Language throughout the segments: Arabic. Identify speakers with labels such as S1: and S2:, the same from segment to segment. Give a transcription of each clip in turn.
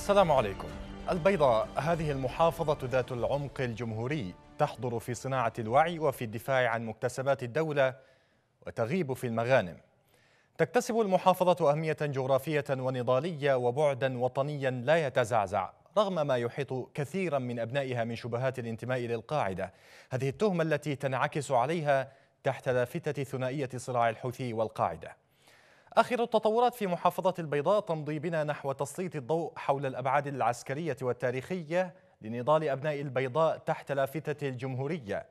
S1: السلام عليكم البيضاء هذه المحافظة ذات العمق الجمهوري تحضر في صناعة الوعي وفي الدفاع عن مكتسبات الدولة وتغيب في المغانم تكتسب المحافظة أهمية جغرافية ونضالية وبعدا وطنيا لا يتزعزع رغم ما يحيط كثيرا من أبنائها من شبهات الانتماء للقاعدة هذه التهمة التي تنعكس عليها تحت لافتة ثنائية صراع الحوثي والقاعدة آخر التطورات في محافظة البيضاء تمضي بنا نحو تسليط الضوء حول الأبعاد العسكرية والتاريخية لنضال أبناء البيضاء تحت لافتة الجمهورية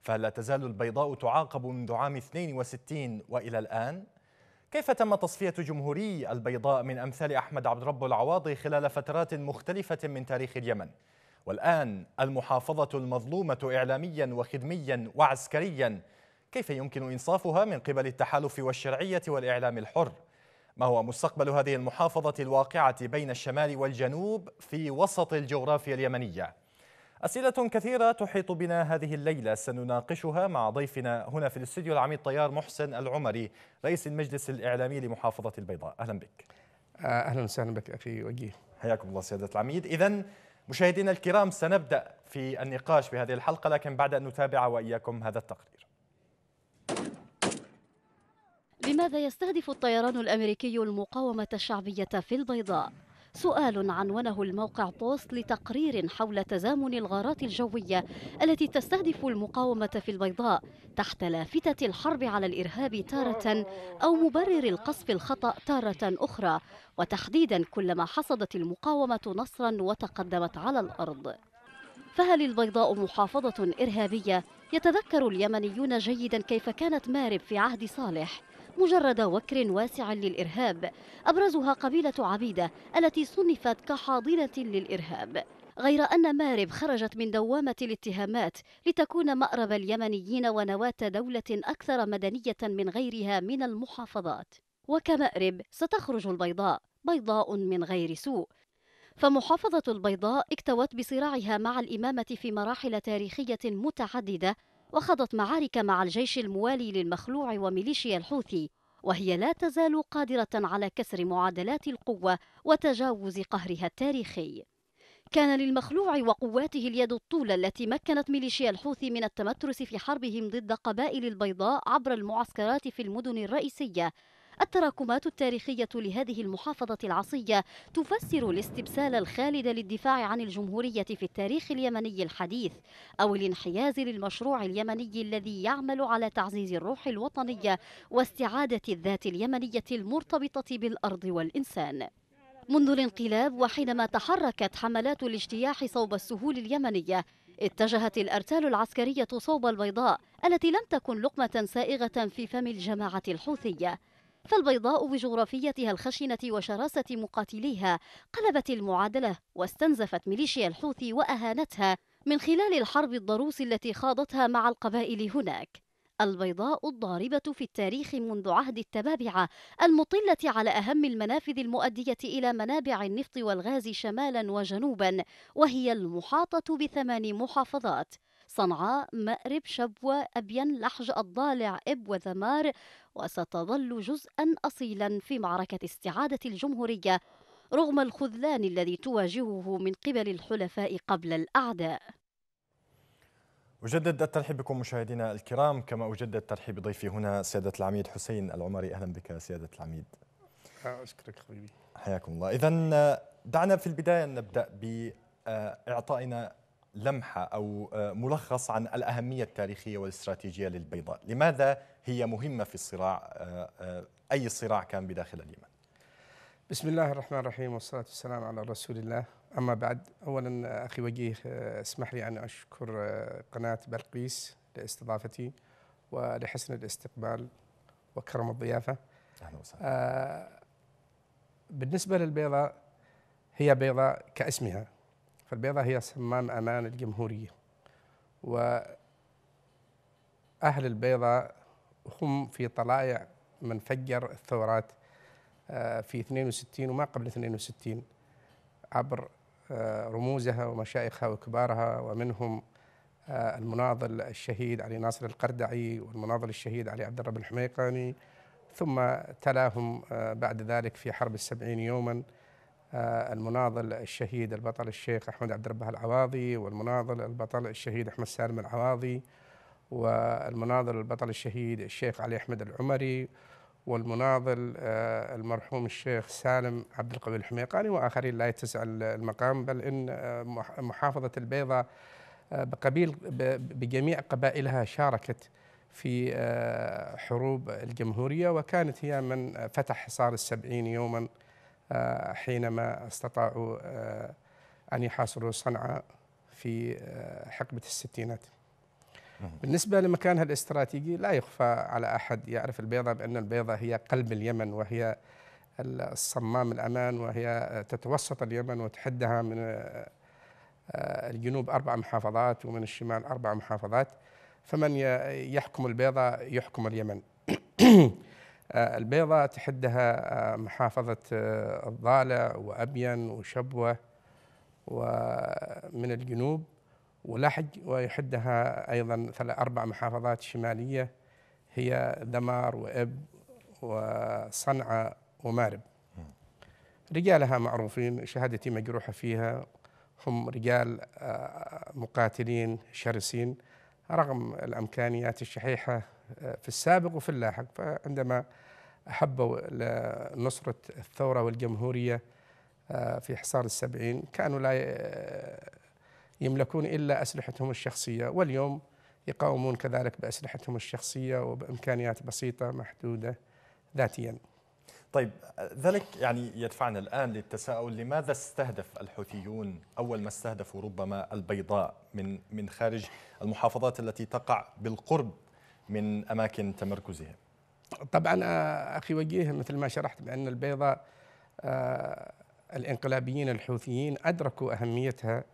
S1: فهل لا تزال البيضاء تعاقب منذ عام 62 وإلى الآن؟ كيف تم تصفية جمهوري البيضاء من أمثال أحمد عبد رب العواضي خلال فترات مختلفة من تاريخ اليمن؟ والآن المحافظة المظلومة إعلاميا وخدميا وعسكريا كيف يمكن إنصافها من قبل التحالف والشرعية والإعلام الحر؟ ما هو مستقبل هذه المحافظة الواقعة بين الشمال والجنوب في وسط الجغرافيا اليمنية؟ أسئلة كثيرة تحيط بنا هذه الليلة سنناقشها مع ضيفنا هنا في الاستوديو العميد طيار محسن العمري رئيس المجلس الإعلامي لمحافظة البيضاء أهلا بك آه، أهلا وسهلا بك أخي وجيه حياكم الله سيادة العميد إذا مشاهدينا الكرام سنبدأ في النقاش بهذه الحلقة لكن بعد أن نتابع وإياكم هذا التقرير
S2: لماذا يستهدف الطيران الأمريكي المقاومة الشعبية في البيضاء؟ سؤال عنونه الموقع بوست لتقرير حول تزامن الغارات الجوية التي تستهدف المقاومة في البيضاء تحت لافتة الحرب على الإرهاب تارة أو مبرر القصف الخطأ تارة أخرى وتحديدا كلما حصدت المقاومة نصرا وتقدمت على الأرض فهل البيضاء محافظة إرهابية؟ يتذكر اليمنيون جيدا كيف كانت مارب في عهد صالح مجرد وكر واسع للإرهاب أبرزها قبيلة عبيدة التي صنفت كحاضنة للإرهاب غير أن مارب خرجت من دوامة الاتهامات لتكون مأرب اليمنيين ونواة دولة أكثر مدنية من غيرها من المحافظات وكمأرب ستخرج البيضاء بيضاء من غير سوء فمحافظة البيضاء اكتوت بصراعها مع الإمامة في مراحل تاريخية متعددة وخضت معارك مع الجيش الموالي للمخلوع وميليشيا الحوثي وهي لا تزال قادرة على كسر معادلات القوة وتجاوز قهرها التاريخي. كان للمخلوع وقواته اليد الطولى التي مكنت ميليشيا الحوثي من التمترس في حربهم ضد قبائل البيضاء عبر المعسكرات في المدن الرئيسية التراكمات التاريخية لهذه المحافظة العصية تفسر الاستبسال الخالد للدفاع عن الجمهورية في التاريخ اليمني الحديث أو الانحياز للمشروع اليمني الذي يعمل على تعزيز الروح الوطنية واستعادة الذات اليمنية المرتبطة بالأرض والإنسان منذ الانقلاب وحينما تحركت حملات الاجتياح صوب السهول اليمنية اتجهت الأرتال العسكرية صوب البيضاء التي لم تكن لقمة سائغة في فم الجماعة الحوثية فالبيضاء بجغرافيتها الخشنة وشراسة مقاتليها قلبت المعادلة واستنزفت ميليشيا الحوثي وأهانتها من خلال الحرب الضروس التي خاضتها مع القبائل هناك البيضاء الضاربة في التاريخ منذ عهد التبابعة المطلة على أهم المنافذ المؤدية إلى منابع النفط والغاز شمالا وجنوبا وهي المحاطة بثمان محافظات صنعاء، مأرب، شبوة، أبين، لحج، الضالع، إب وذمار وستظل جزءا أصيلا في معركة استعادة الجمهورية رغم الخذلان الذي تواجهه من قبل الحلفاء قبل الأعداء
S1: أجدد الترحيب بكم مشاهدينا الكرام كما أجدد ترحيب ضيفي هنا سيادة العميد حسين العمري أهلا بك سيادة العميد
S3: أشكرك حبيبي
S1: حياكم الله إذا دعنا في البداية نبدأ بإعطائنا لمحة أو آه، ملخص عن الأهمية التاريخية والاستراتيجية للبيضاء لماذا هي مهمة في الصراع آه، آه، أي صراع كان بداخل اليمن
S3: بسم الله الرحمن الرحيم والصلاة والسلام على رسول الله أما بعد أولا أخي وجيه اسمح لي أن أشكر قناة بلقيس لاستضافتي ولحسن الاستقبال وكرم الضيافة أهلا وسهلا بالنسبة للبيضاء هي بيضاء كاسمها فالبيضة هي صمام أمان الجمهورية وأهل البيضة هم في طلائع من فجر الثورات آه، في 62 وما قبل 62 عبر آه، رموزها ومشايخها وكبارها ومنهم آه، المناضل الشهيد علي ناصر القردعي والمناضل الشهيد علي عبد الرب الحميقاني ثم تلاهم بعد ذلك في حرب السبعين يوما آه، المناضل الشهيد البطل الشيخ احمد عبد ربه العواضي والمناضل البطل الشهيد احمد سالم العواضي والمناضل البطل الشهيد الشيخ علي احمد العمري والمناضل آه، المرحوم الشيخ سالم عبد القوي الحميقاني واخرين لا يتسع المقام بل ان آه، محافظه البيضه بقبيل بجميع قبائلها شاركت في حروب الجمهوريه وكانت هي من فتح حصار السبعين يوما آه، حينما استطاعوا آه، أن يحاصروا صنعاء في آه، حقبة الستينات بالنسبة لمكانها الاستراتيجي لا يخفى على أحد يعرف البيضة بأن البيضة هي قلب اليمن وهي الصمام الأمان وهي تتوسط اليمن وتحدها من الجنوب أربع محافظات ومن الشمال أربع محافظات فمن يحكم البيضة يحكم اليمن آه، البيضة تحدها آه، محافظة آه، الضالع وأبين وشبوة ومن الجنوب ولحج ويحدها أيضا أربع محافظات شمالية هي دمار وإب وصنعاء ومارب رجالها معروفين شهادتي مجروحة فيها هم رجال مقاتلين شرسين رغم الامكانيات الشحيحه في السابق وفي اللاحق فعندما أحبوا نصرة الثورة والجمهورية آه، في حصار السبعين كانوا لا آه، يملكون إلا أسلحتهم الشخصية واليوم يقاومون كذلك بأسلحتهم الشخصية وبإمكانيات بسيطة محدودة ذاتياً
S1: طيب ذلك يعني يدفعنا الآن للتساؤل لماذا استهدف الحوثيون أول ما استهدفوا ربما البيضاء من من خارج المحافظات التي تقع بالقرب من أماكن تمركزهم
S3: طبعا آه، أخي وجيه مثل ما شرحت بأن البيضة آه، الانقلابيين الحوثيين أدركوا أهميتها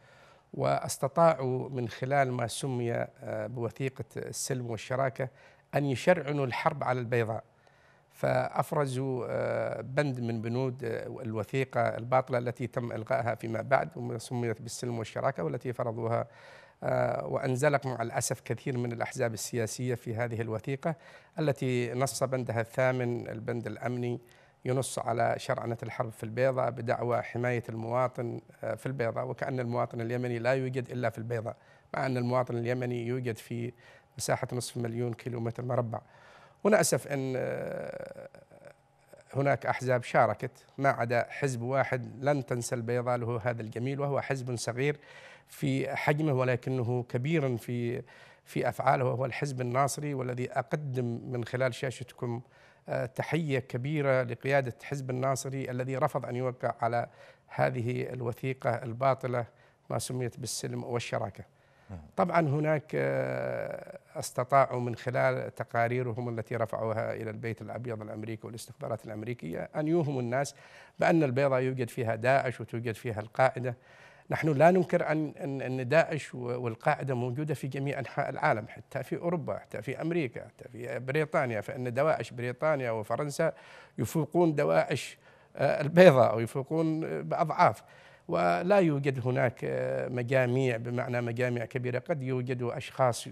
S3: واستطاعوا من خلال ما سمي آه، بوثيقة السلم والشراكة أن يشرعنوا الحرب على البيضاء فأفرزوا بند من بنود الوثيقة الباطلة التي تم إلغائها فيما بعد وسميت بالسلم والشراكة والتي فرضوها آه، وانزلق مع الأسف كثير من الأحزاب السياسية في هذه الوثيقة التي نص بندها الثامن البند الأمني ينص على شرعنة الحرب في البيضاء بدعوى حماية المواطن آه، في البيضاء وكأن المواطن اليمني لا يوجد إلا في البيضاء مع أن المواطن اليمني يوجد في مساحة نصف مليون كيلومتر مربع ونأسف أن آه، هناك أحزاب شاركت ما عدا حزب واحد لن تنسى البيضاء له هذا الجميل وهو حزب صغير في حجمه ولكنه كبير في في افعاله وهو الحزب الناصري والذي اقدم من خلال شاشتكم آه، تحيه كبيره لقياده حزب الناصري الذي رفض ان يوقع على هذه الوثيقه الباطله ما سميت بالسلم والشراكه. نعم. طبعا هناك آه، استطاعوا من خلال تقاريرهم التي رفعوها الى البيت الابيض الامريكي والاستخبارات الامريكيه ان يوهموا الناس بان البيضه يوجد فيها داعش وتوجد فيها القاعده نحن لا ننكر أن أن داعش والقاعدة موجودة في جميع أنحاء العالم حتى في أوروبا حتى في أمريكا حتى في بريطانيا فإن دواعش بريطانيا وفرنسا يفوقون دواعش آه، البيضاء أو يفوقون بأضعاف ولا يوجد هناك آه، مجاميع بمعنى مجاميع كبيرة قد يوجد أشخاص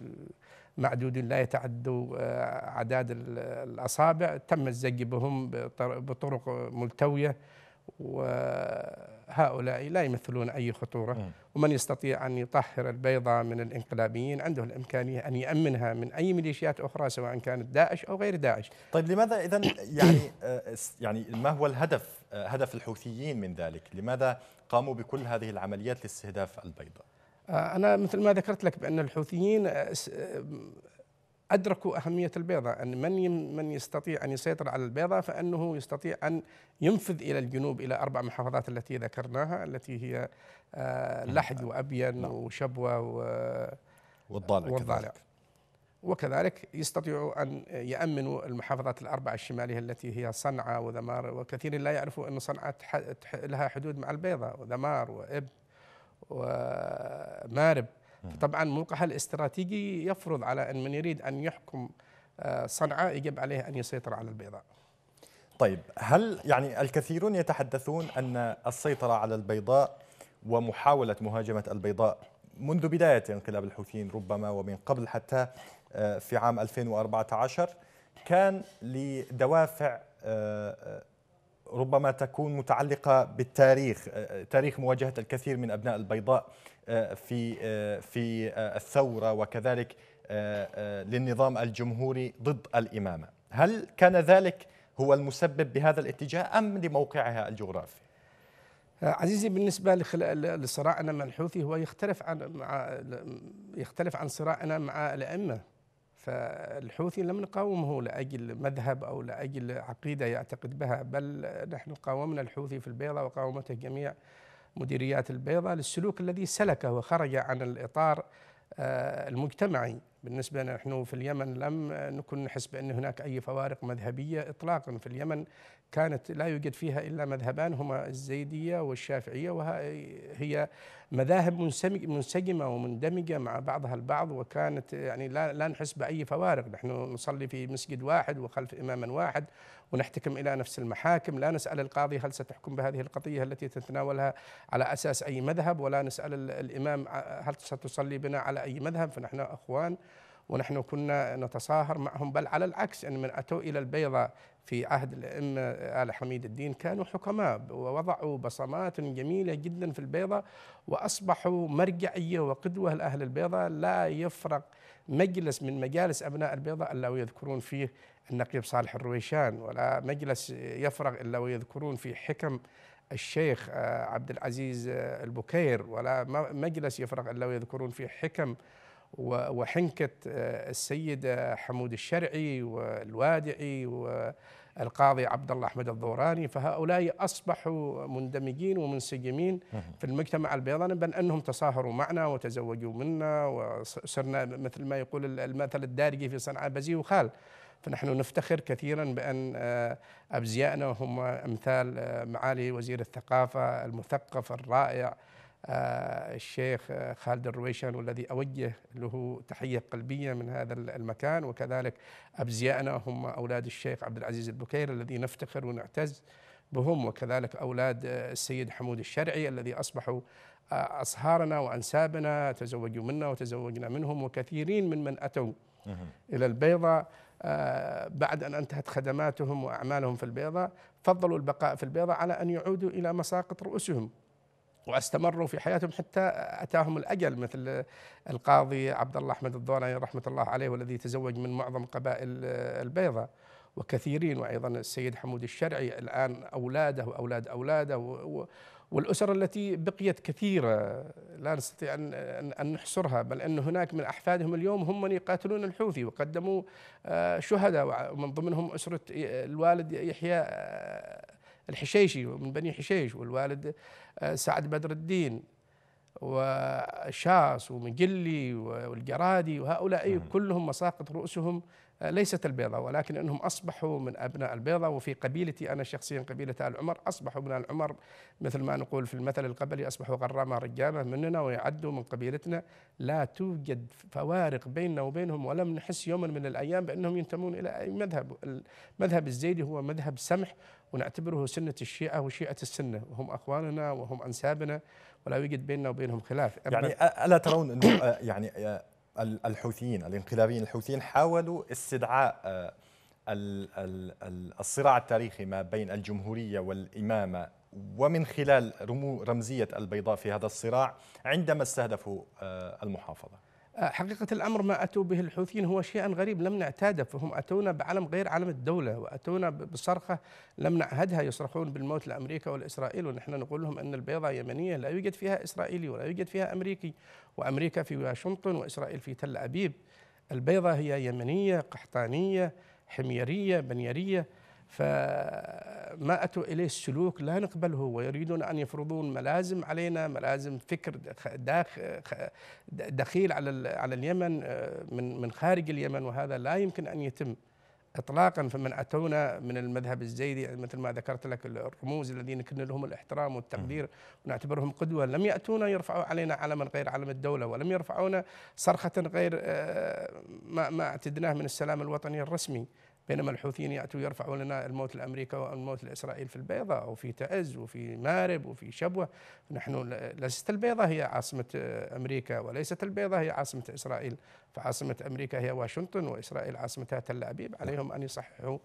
S3: معدودين لا يتعدوا آه، أعداد الأصابع تم الزج بهم بطرق ملتوية و هؤلاء لا يمثلون أي خطورة م. ومن يستطيع أن يطهر البيضة من الإنقلابيين عنده الإمكانية أن يأمنها من أي ميليشيات أخرى سواء كانت داعش أو غير داعش طيب لماذا إذا
S1: يعني آه، يعني ما هو الهدف آه، هدف الحوثيين من ذلك لماذا قاموا بكل هذه العمليات لاستهداف البيضة
S3: آه، أنا مثل ما ذكرت لك بأن الحوثيين أدركوا أهمية البيضة أن من من يستطيع أن يسيطر على البيضة فأنه يستطيع أن ينفذ إلى الجنوب إلى أربع محافظات التي ذكرناها التي هي آه، نعم. لحج وأبين نعم. وشبوة والضالع, والضالع. وكذلك يستطيعوا أن يأمنوا المحافظات الأربعة الشمالية التي هي صنعاء وذمار وكثير لا يعرفوا أن صنعاء لها حدود مع البيضة وذمار وإب ومارب طبعا موقعها الاستراتيجي يفرض على أن من يريد أن يحكم آه، صنعاء يجب عليه
S1: أن يسيطر على البيضاء طيب هل يعني الكثيرون يتحدثون أن السيطرة على البيضاء ومحاولة مهاجمة البيضاء منذ بداية انقلاب الحوثيين ربما ومن قبل حتى آه، في عام 2014 كان لدوافع آه، ربما تكون متعلقه بالتاريخ آه، آه، تاريخ مواجهه الكثير من ابناء البيضاء آه، في في الثوره وكذلك للنظام الجمهوري ضد الامامه هل كان ذلك هو المسبب بهذا الاتجاه ام لموقعها الجغرافي
S3: عزيزي بالنسبه لصراعنا مع الحوثي هو يختلف عن مع يختلف عن صراعنا مع الائمه فالحوثي لم نقاومه لاجل مذهب او لاجل عقيده يعتقد بها بل نحن قاومنا الحوثي في البيضه وقاومته جميع مديريات البيضه للسلوك الذي سلكه وخرج عن الاطار آه، المجتمعي بالنسبه لنا نحن في اليمن لم نكن نحس بان هناك اي فوارق مذهبيه اطلاقا في اليمن كانت لا يوجد فيها إلا مذهبان هما الزيدية والشافعية وهي مذاهب منسجمة ومندمجة مع بعضها البعض وكانت يعني لا, لا نحس بأي فوارق نحن نصلي في مسجد واحد وخلف اماما واحد ونحتكم إلى نفس المحاكم لا نسأل القاضي هل ستحكم بهذه القضية التي تتناولها على أساس أي مذهب ولا نسأل الإمام هل ستصلي بنا على أي مذهب فنحن أخوان ونحن كنا نتصاهر معهم بل على العكس أن يعني من أتوا إلى البيضة في عهد الأئمة آل حميد الدين كانوا حكماء ووضعوا بصمات جميلة جدا في البيضة وأصبحوا مرجعية وقدوة لأهل البيضة لا يفرق مجلس من مجالس أبناء البيضة إلا ويذكرون فيه النقيب صالح الرويشان ولا مجلس يفرغ إلا ويذكرون فيه حكم الشيخ آه، عبد العزيز آه، البكير ولا مجلس يفرغ إلا ويذكرون فيه حكم وحنكة آه، السيد حمود الشرعي والوادعي والقاضي عبد الله أحمد الضوراني فهؤلاء أصبحوا مندمجين ومنسجمين في المجتمع البيضاني بل أنهم تصاهروا معنا وتزوجوا منا وصرنا مثل ما يقول المثل الدارجي في صنعاء بزي وخال فنحن نفتخر كثيرا بأن آه، أبزيائنا هم أمثال آه، معالي وزير الثقافة المثقف الرائع آه، الشيخ خالد الرويشان والذي أوجه له تحية قلبية من هذا المكان وكذلك أبزيائنا هم أولاد الشيخ عبد العزيز البكير الذي نفتخر ونعتز بهم وكذلك أولاد السيد حمود الشرعي الذي أصبحوا آه، أصهارنا وأنسابنا تزوجوا منا وتزوجنا منهم وكثيرين من من أتوا إلى البيضة آه، بعد أن انتهت خدماتهم وأعمالهم في البيضة فضلوا البقاء في البيضة على أن يعودوا إلى مساقط رؤوسهم واستمروا في حياتهم حتى اتاهم الاجل مثل القاضي عبد الله احمد الضوني رحمه الله عليه والذي تزوج من معظم قبائل البيضه وكثيرين وايضا السيد حمود الشرعي الان اولاده واولاد اولاده والاسر التي بقيت كثيره لا نستطيع ان ان نحصرها بل ان هناك من احفادهم اليوم هم من يقاتلون الحوثي وقدموا آه، شهداء ومن ضمنهم اسره آه، الوالد يحيى آه، الحشيشي من بني حشيش والوالد آه، سعد بدر الدين وشاس ومجلي والجرادي وهؤلاء إيه، كلهم مساقط رؤوسهم آه، ليست البيضة ولكن أنهم أصبحوا من أبناء البيضة وفي قبيلتي أنا شخصيا قبيلة آل عمر أصبحوا من آل عمر مثل ما نقول في المثل القبلي أصبحوا غرامة رجامة مننا ويعدوا من قبيلتنا لا توجد فوارق بيننا وبينهم ولم نحس يوما من الأيام بأنهم ينتمون إلى أي مذهب المذهب الزيدي هو مذهب سمح ونعتبره سنة الشيعة وشيعة السنة وهم أخواننا وهم أنسابنا ولا يوجد بيننا وبينهم خلاف يعني ألا ترون
S1: أنه يعني الحوثيين الانقلابيين الحوثيين حاولوا استدعاء الصراع التاريخي ما بين الجمهورية والإمامة ومن خلال رمزية البيضاء في هذا الصراع عندما استهدفوا المحافظة
S3: حقيقة الأمر ما أتوا به الحوثيين هو شيئا غريب لم نعتاده فهم أتونا بعلم غير علم الدولة وأتونا بصرخة لم نعهدها يصرخون بالموت لأمريكا والإسرائيل ونحن نقول لهم أن البيضة يمنية لا يوجد فيها إسرائيلي ولا يوجد فيها أمريكي وأمريكا في واشنطن وإسرائيل في تل أبيب البيضة هي يمنية قحطانية حميرية بنيرية فما أتوا إليه السلوك لا نقبله ويريدون أن يفرضون ملازم علينا ملازم فكر دخيل على على اليمن آه، من من خارج اليمن وهذا لا يمكن أن يتم اطلاقا فمن اتونا من المذهب الزيدي مثل ما ذكرت لك الرموز الذين كنا لهم الاحترام والتقدير ونعتبرهم قدوه لم ياتونا يرفعوا علينا علما غير علم الدوله ولم يرفعونا صرخه غير آه، ما ما اعتدناه من السلام الوطني الرسمي بينما الحوثيين يأتوا يرفعوا لنا الموت الأمريكا والموت الإسرائيل في البيضاء وفي تأز وفي مارب وفي شبوة نحن ليست البيضاء هي عاصمة آه، أمريكا وليست البيضاء هي عاصمة إسرائيل فعاصمة أمريكا هي واشنطن وإسرائيل عاصمتها تل أبيب عليهم أن يصححوا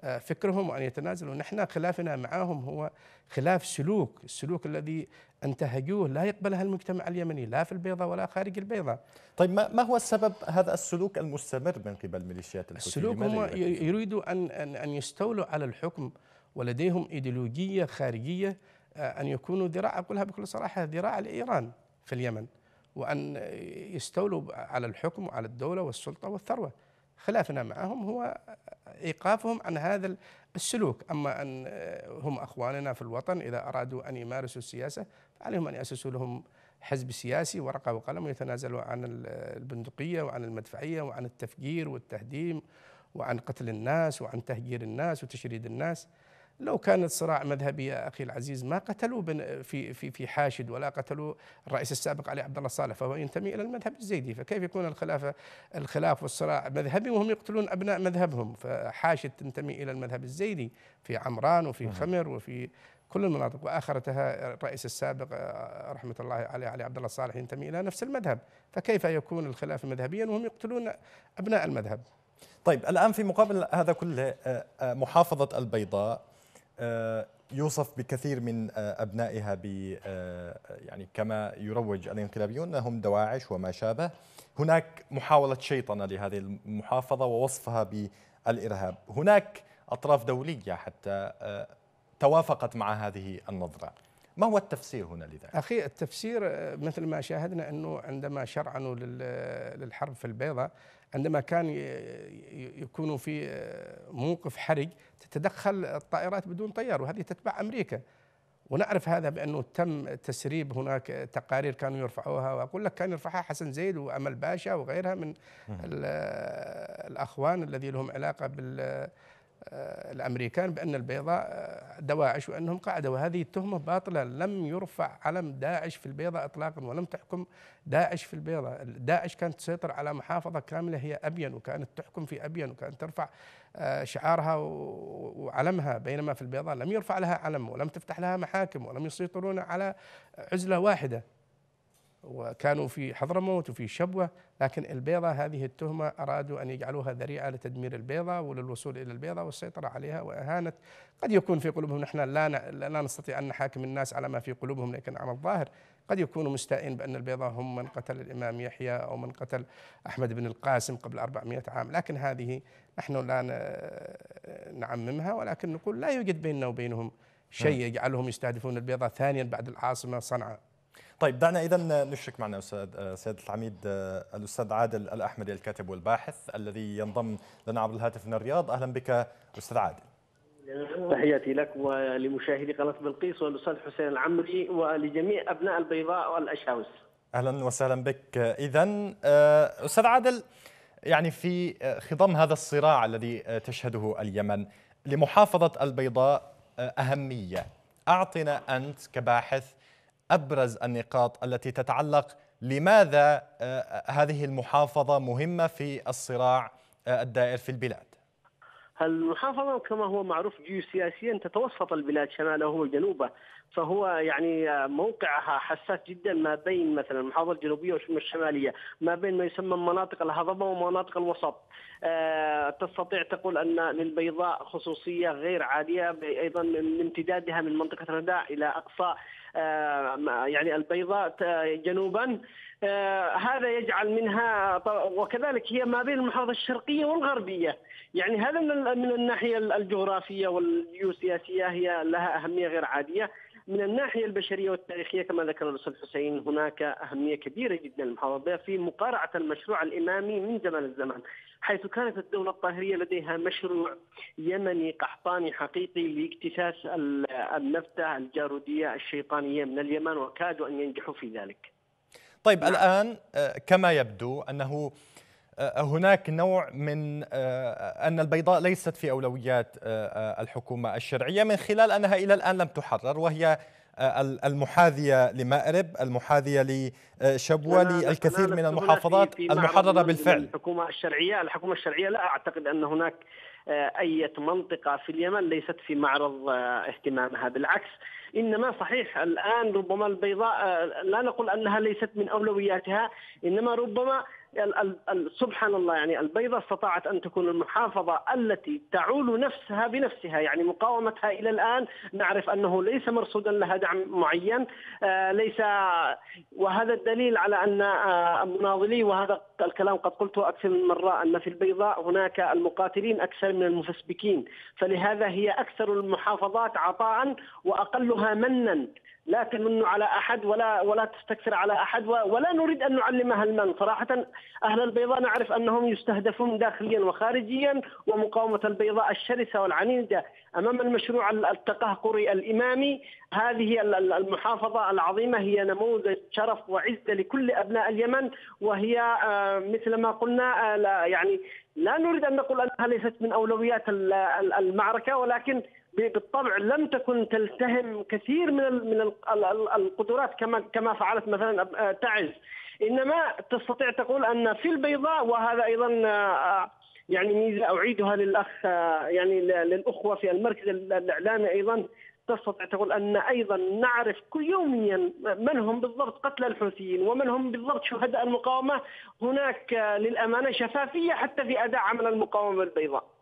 S3: آه، فكرهم وأن يتنازلوا نحن خلافنا معهم هو خلاف سلوك السلوك الذي انتهجوه لا يقبلها المجتمع اليمني لا في البيضة ولا خارج البيضة طيب
S1: ما هو السبب هذا السلوك المستمر من قبل ميليشيات الحوثي السلوك هم
S3: يريدوا أن, أن, أن يستولوا على الحكم ولديهم إيديولوجية خارجية آه، أن يكونوا ذراع أقولها بكل صراحة ذراع لإيران في اليمن وأن يستولوا على الحكم وعلى الدولة والسلطة والثروة خلافنا معهم هو ايقافهم عن هذا السلوك اما ان آه، هم اخواننا في الوطن اذا ارادوا ان يمارسوا السياسه فعليهم ان ياسسوا لهم حزب سياسي ورقه وقلم ويتنازلوا عن البندقيه وعن المدفعيه وعن التفجير والتهديم وعن قتل الناس وعن تهجير الناس وتشريد الناس لو كانت صراع مذهبي يا اخي العزيز ما قتلوا في في في حاشد ولا قتلوا الرئيس السابق علي عبد الله صالح فهو ينتمي الى المذهب الزيدي فكيف يكون الخلافه الخلاف والصراع مذهبي وهم يقتلون ابناء مذهبهم فحاشد تنتمي الى المذهب الزيدي في عمران وفي نعم. خمر وفي كل المناطق واخرتها الرئيس السابق آه، رحمه الله عليه علي عبد الله صالح ينتمي الى نفس المذهب فكيف يكون
S1: الخلاف مذهبيا وهم يقتلون ابناء المذهب طيب الان في مقابل هذا كله آه، آه، محافظه البيضاء آه، يوصف بكثير من آه، ابنائها ب آه، يعني كما يروج الانقلابيون انهم دواعش وما شابه هناك محاوله شيطنه لهذه المحافظه ووصفها بالارهاب هناك اطراف دوليه حتى توافقت مع هذه النظره ما هو التفسير هنا لذلك؟
S3: أخي التفسير مثل ما شاهدنا أنه عندما شرعنوا للحرب في البيضة عندما كان يكون في آه، موقف حرج تتدخل الطائرات بدون طيار وهذه تتبع امريكا ونعرف هذا بانه تم تسريب هناك تقارير كانوا يرفعوها واقول لك كان يرفعها حسن زيد وامل باشا وغيرها من آه، الاخوان الذي لهم علاقه بال آه، الامريكان بان البيضاء آه، دواعش وانهم قاعده وهذه التهمه باطله لم يرفع علم داعش في البيضاء اطلاقا ولم تحكم داعش في البيضاء، داعش كانت تسيطر على محافظه كامله هي ابين وكانت تحكم في ابين وكانت ترفع آه، شعارها وعلمها بينما في البيضاء لم يرفع لها علم ولم تفتح لها محاكم ولم يسيطرون على عزله واحده وكانوا في حضرموت وفي شبوة لكن البيضة هذه التهمة أرادوا أن يجعلوها ذريعة لتدمير البيضة وللوصول إلى البيضة والسيطرة عليها وإهانة قد يكون في قلوبهم نحن لا لا نستطيع أن نحاكم الناس على ما في قلوبهم لكن على الظاهر قد يكونوا مستائين بأن البيضة هم من قتل الإمام يحيى أو من قتل أحمد بن القاسم قبل 400 عام لكن هذه نحن لا نعممها ولكن نقول لا يوجد بيننا وبينهم شيء نعم. يجعلهم يستهدفون البيضة ثانيا بعد
S1: العاصمة صنعاء طيب دعنا اذا نشرك معنا استاذ سياده العميد الاستاذ عادل الاحمدي الكاتب والباحث الذي ينضم لنا عبر الهاتف من الرياض اهلا بك استاذ عادل
S4: تحياتي لك ولمشاهدي قناه بلقيس والاستاذ حسين العمري ولجميع ابناء البيضاء والاشاوس
S1: اهلا وسهلا بك اذا آه، استاذ عادل يعني في آه، خضم هذا الصراع الذي آه، تشهده اليمن لمحافظه البيضاء اهميه اعطنا انت كباحث ابرز النقاط التي تتعلق لماذا آه، هذه المحافظه مهمه في الصراع آه، الدائر في البلاد.
S4: المحافظة كما هو معروف جيوسياسيا تتوسط البلاد شماله وجنوبه فهو يعني آه، موقعها حساس جدا ما بين مثلا المحافظة الجنوبية والشمال الشمالية ما بين ما يسمى مناطق الهضبة ومناطق الوسط أه تستطيع تقول أن للبيضاء خصوصية غير عادية أيضا من امتدادها من منطقة رداء إلى أقصى آه، يعني البيضاء جنوبا آه، هذا يجعل منها وكذلك هي ما بين المحافظه الشرقيه والغربيه يعني هذا من الناحيه الجغرافيه والجيوسياسيه هي لها اهميه غير عاديه من الناحية البشرية والتاريخية كما ذكر الأستاذ حسين هناك أهمية كبيرة جدا للمحافظة في مقارعة المشروع الإمامي من زمن الزمان حيث كانت الدولة الطاهرية لديها مشروع يمني قحطاني حقيقي لاكتساس النفطة الجارودية الشيطانية من اليمن وكادوا أن ينجحوا في ذلك
S1: طيب الآن آه، كما يبدو أنه آه، آه، هناك نوع من آه، أن البيضاء ليست في أولويات الحكومة الشرعية من خلال أنها إلى الآن لم تحرر وهي المحاذية لمأرب المحاذية لشبوة للكثير من المحافظات المحررة بالفعل
S4: الحكومة الشرعية الحكومة الشرعية لا أعتقد أن هناك أي منطقة في اليمن ليست في معرض اهتمامها بالعكس انما صحيح الان ربما البيضاء لا نقول انها ليست من اولوياتها انما ربما سبحان الله يعني البيضة استطاعت أن تكون المحافظة التي تعول نفسها بنفسها يعني مقاومتها إلى الآن نعرف أنه ليس مرصودا لها دعم معين آه، ليس وهذا الدليل على أن آه، مناضلي وهذا الكلام قد قلته أكثر من مرة أن في البيضاء هناك المقاتلين أكثر من المفسبكين فلهذا هي أكثر المحافظات عطاء وأقلها منا لا تمن على احد ولا ولا تستكثر على احد ولا نريد ان نعلمها المن صراحه اهل البيضاء نعرف انهم يستهدفون داخليا وخارجيا ومقاومه البيضاء الشرسه والعنيده امام المشروع التقهقري الامامي هذه المحافظه العظيمه هي نموذج شرف وعزه لكل ابناء اليمن وهي آه، مثل ما قلنا آه، يعني لا نريد ان نقول انها ليست من اولويات المعركه ولكن بالطبع لم تكن تلتهم كثير من من القدرات كما كما فعلت مثلا آه، تعز انما تستطيع تقول ان في البيضاء وهذا ايضا آه، يعني ميزه اعيدها للاخ آه، يعني للاخوه في المركز الاعلامي ايضا تستطيع تقول ان ايضا نعرف كل يوميا من هم بالضبط قتلى الحوثيين ومن هم بالضبط شهداء المقاومه هناك للامانه شفافيه حتى في اداء عمل المقاومه البيضاء.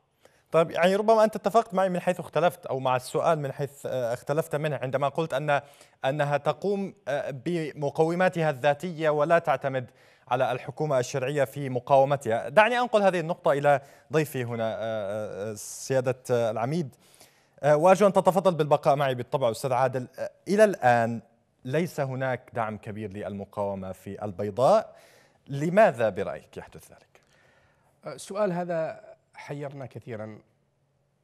S1: طيب يعني ربما انت اتفقت معي من حيث اختلفت او مع السؤال من حيث آه، اختلفت منه عندما قلت ان انها تقوم آه، بمقوماتها الذاتيه ولا تعتمد على الحكومه الشرعيه في مقاومتها. دعني انقل هذه النقطه الى ضيفي هنا آه، سياده العميد وارجو ان تتفضل بالبقاء معي بالطبع استاذ عادل الى الان ليس هناك دعم كبير للمقاومه في البيضاء لماذا برايك يحدث ذلك؟
S3: السؤال هذا حيرنا كثيرا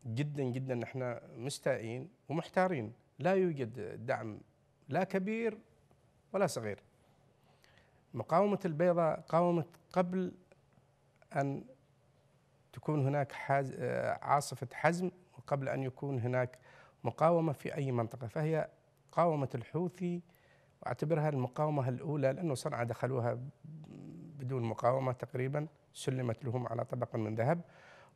S3: جدا جدا احنا مستائين ومحتارين لا يوجد دعم لا كبير ولا صغير مقاومة البيضاء قاومت قبل أن تكون هناك عاصفة حزم وقبل أن يكون هناك مقاومة في أي منطقة فهي قاومة الحوثي واعتبرها المقاومة الأولى لأنه صنعاء دخلوها بدون مقاومة تقريبا سلمت لهم على طبق من ذهب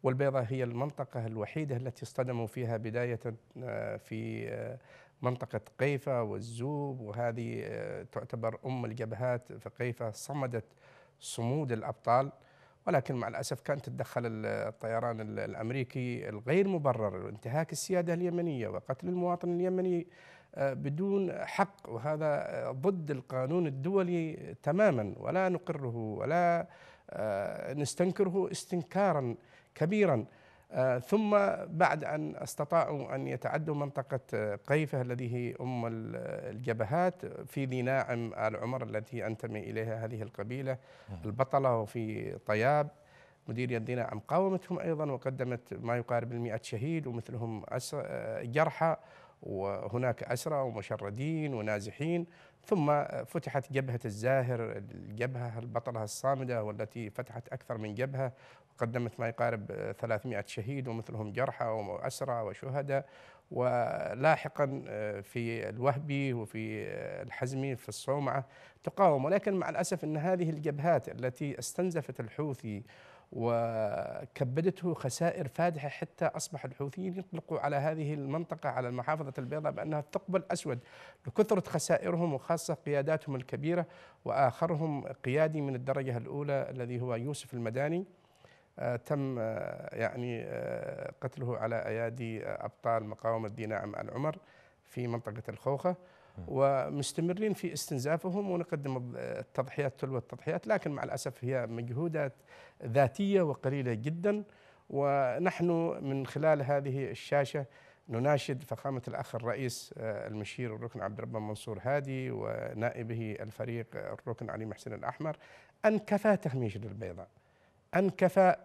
S3: والبيضة هي المنطقة الوحيدة التي اصطدموا فيها بداية آه، في آه، منطقة قيفة والزوب وهذه آه، تعتبر أم الجبهات في قيفة صمدت صمود الأبطال ولكن مع الأسف كان تدخل الطيران الأمريكي الغير مبرر انتهاك السيادة اليمنية وقتل المواطن اليمني بدون حق وهذا ضد القانون الدولي تماما ولا نقره ولا نستنكره استنكارا كبيرا آه، ثم بعد أن استطاعوا أن يتعدوا منطقة آه، قيفة الذي هي أم آه، الجبهات في ذي ناعم آل عمر التي أنتمي إليها هذه القبيلة نعم. البطلة وفي طياب مديرية ذي ناعم قاومتهم أيضا وقدمت ما يقارب المئة شهيد ومثلهم جرحى وهناك أسرى ومشردين ونازحين ثم فتحت جبهة الزاهر الجبهة البطلة الصامدة والتي فتحت أكثر من جبهة قدمت ما يقارب 300 شهيد ومثلهم جرحى وأسرى وشهداء ولاحقا آه، في الوهبي وفي آه، الحزمي في الصومعة تقاوم ولكن مع الأسف أن هذه الجبهات التي استنزفت الحوثي وكبدته خسائر فادحة حتى أصبح الحوثيين يطلقوا على هذه المنطقة على المحافظة البيضاء بأنها الثقب الأسود لكثرة خسائرهم وخاصة قياداتهم الكبيرة وآخرهم قيادي من الدرجة الأولى الذي هو يوسف المداني آه، تم آه، يعني آه، قتله على ايادي ابطال مقاومه دينا مع العمر في منطقه الخوخه ومستمرين في استنزافهم ونقدم التضحيات تلو التضحيات لكن مع الاسف هي مجهودات ذاتيه وقليله جدا ونحن من خلال هذه الشاشه نناشد فخامة الأخ الرئيس المشير الركن عبد الرب منصور هادي ونائبه الفريق الركن علي محسن الأحمر أن كفى تهميش للبيضاء أنكفى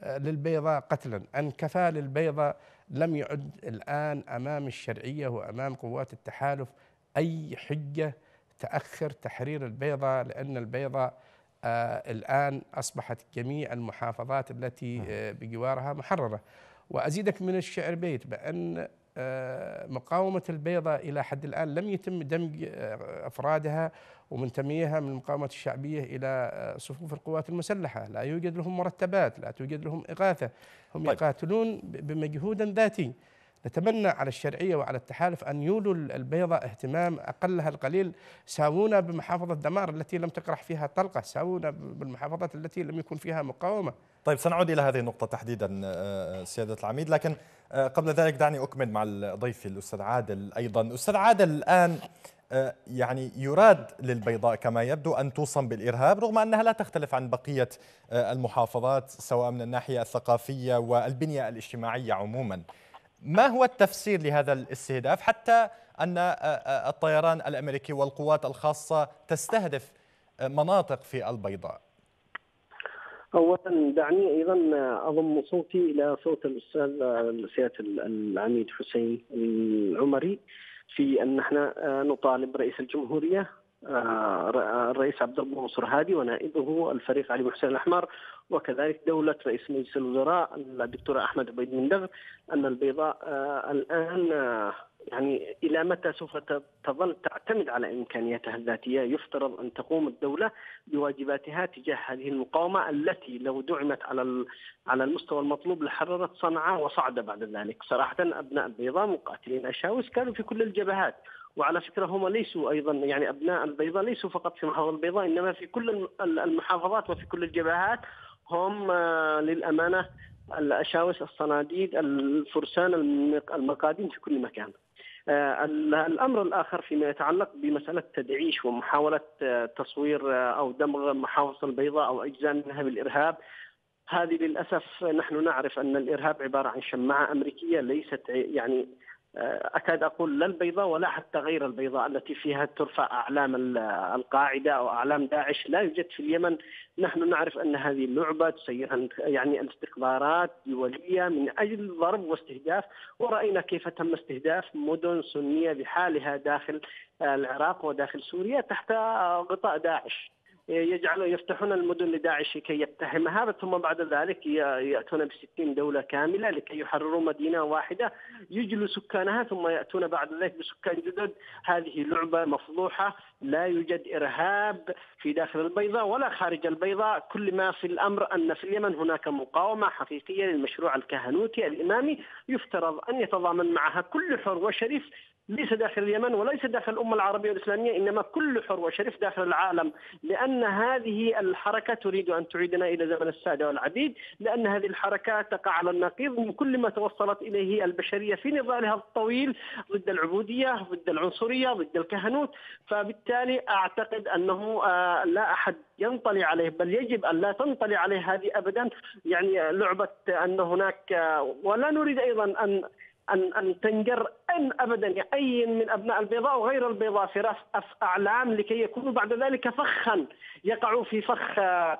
S3: آه، للبيضة قتلا أنكفى للبيضة لم يعد الآن أمام الشرعية وأمام قوات التحالف أي حجة تأخر تحرير البيضة لأن البيضة آه، الآن أصبحت جميع المحافظات التي نعم. آه، بجوارها محررة وأزيدك من الشعر بيت بأن مقاومة البيضة إلى حد الآن لم يتم دمج آه، أفرادها ومنتميها من المقاومة الشعبية إلى آه، صفوف القوات المسلحة لا يوجد لهم مرتبات لا توجد لهم إغاثة هم طيب. يقاتلون بمجهود ذاتي نتمنى على الشرعية وعلى التحالف أن يولوا البيضة اهتمام أقلها القليل ساوونا بمحافظة دمار التي لم تقرح فيها طلقة ساوونا بالمحافظات التي
S1: لم يكن فيها مقاومة طيب سنعود إلى هذه النقطة تحديدا آه، آه، سيادة العميد لكن آه، قبل ذلك دعني أكمل مع ضيفي الأستاذ عادل أيضا أستاذ عادل الآن يعني يراد للبيضاء كما يبدو أن توصم بالإرهاب رغم أنها لا تختلف عن بقية المحافظات سواء من الناحية الثقافية والبنية الاجتماعية عموما ما هو التفسير لهذا الاستهداف حتى أن الطيران الأمريكي والقوات الخاصة تستهدف مناطق في البيضاء
S4: اولا دعني ايضا اضم صوتي الى صوت الاستاذ سياده العميد حسين العمري في ان نحن نطالب رئيس الجمهوريه الرئيس عبد الله منصور هادي ونائبه الفريق علي محسن الاحمر وكذلك دولة رئيس مجلس الوزراء الدكتور أحمد عبيد من دغر أن البيضاء آه، الآن آه، يعني إلى متى سوف تظل تعتمد على إمكانياتها الذاتية يفترض أن تقوم الدولة بواجباتها تجاه هذه المقاومة التي لو دعمت على على المستوى المطلوب لحررت صنعاء وصعدة بعد ذلك صراحة أبناء البيضاء مقاتلين أشاوس كانوا في كل الجبهات وعلى فكره هم ليسوا ايضا يعني ابناء البيضاء ليسوا فقط في محافظه البيضاء انما في كل المحافظات وفي كل الجبهات هم آه، للامانه الاشاوس الصناديد الفرسان المقادين في كل مكان آه، الامر الاخر فيما يتعلق بمساله تدعيش ومحاوله آه، تصوير او دمغ محافظه البيضاء او اجزاء منها بالارهاب هذه للاسف نحن نعرف ان الارهاب عباره عن شماعه امريكيه ليست يعني آه، اكاد اقول لا البيضاء ولا حتى غير البيضاء التي فيها ترفع اعلام القاعده او اعلام داعش لا يوجد في اليمن نحن نعرف ان هذه اللعبه تسيرها يعني الاستخبارات دوليه من اجل ضرب واستهداف وراينا كيف تم استهداف مدن سنيه بحالها داخل العراق وداخل سوريا تحت غطاء داعش يجعلون يفتحون المدن لداعش كي يقتحمها ثم بعد ذلك ياتون ب 60 دوله كامله لكي يحرروا مدينه واحده يجلوا سكانها ثم ياتون بعد ذلك بسكان جدد هذه لعبه مفضوحه لا يوجد ارهاب في داخل البيضة ولا خارج البيضة كل ما في الامر ان في اليمن هناك مقاومه حقيقيه للمشروع الكهنوتي الامامي يفترض ان يتضامن معها كل حر وشريف ليس داخل اليمن وليس داخل الأمة العربية والإسلامية إنما كل حر وشريف داخل العالم لأن هذه الحركة تريد أن تعيدنا إلى زمن السادة والعبيد لأن هذه الحركة تقع على النقيض من كل ما توصلت إليه البشرية في نضالها الطويل ضد العبودية ضد العنصرية ضد الكهنوت فبالتالي أعتقد أنه آه، لا أحد ينطلي عليه بل يجب أن لا تنطلي عليه هذه أبدا يعني لعبة أن هناك آه، ولا نريد أيضا أن أن أن تنجر أن أبدا أي من أبناء البيضاء وغير البيضاء في رأس أعلام لكي يكونوا بعد ذلك فخا يقعوا في فخ آه،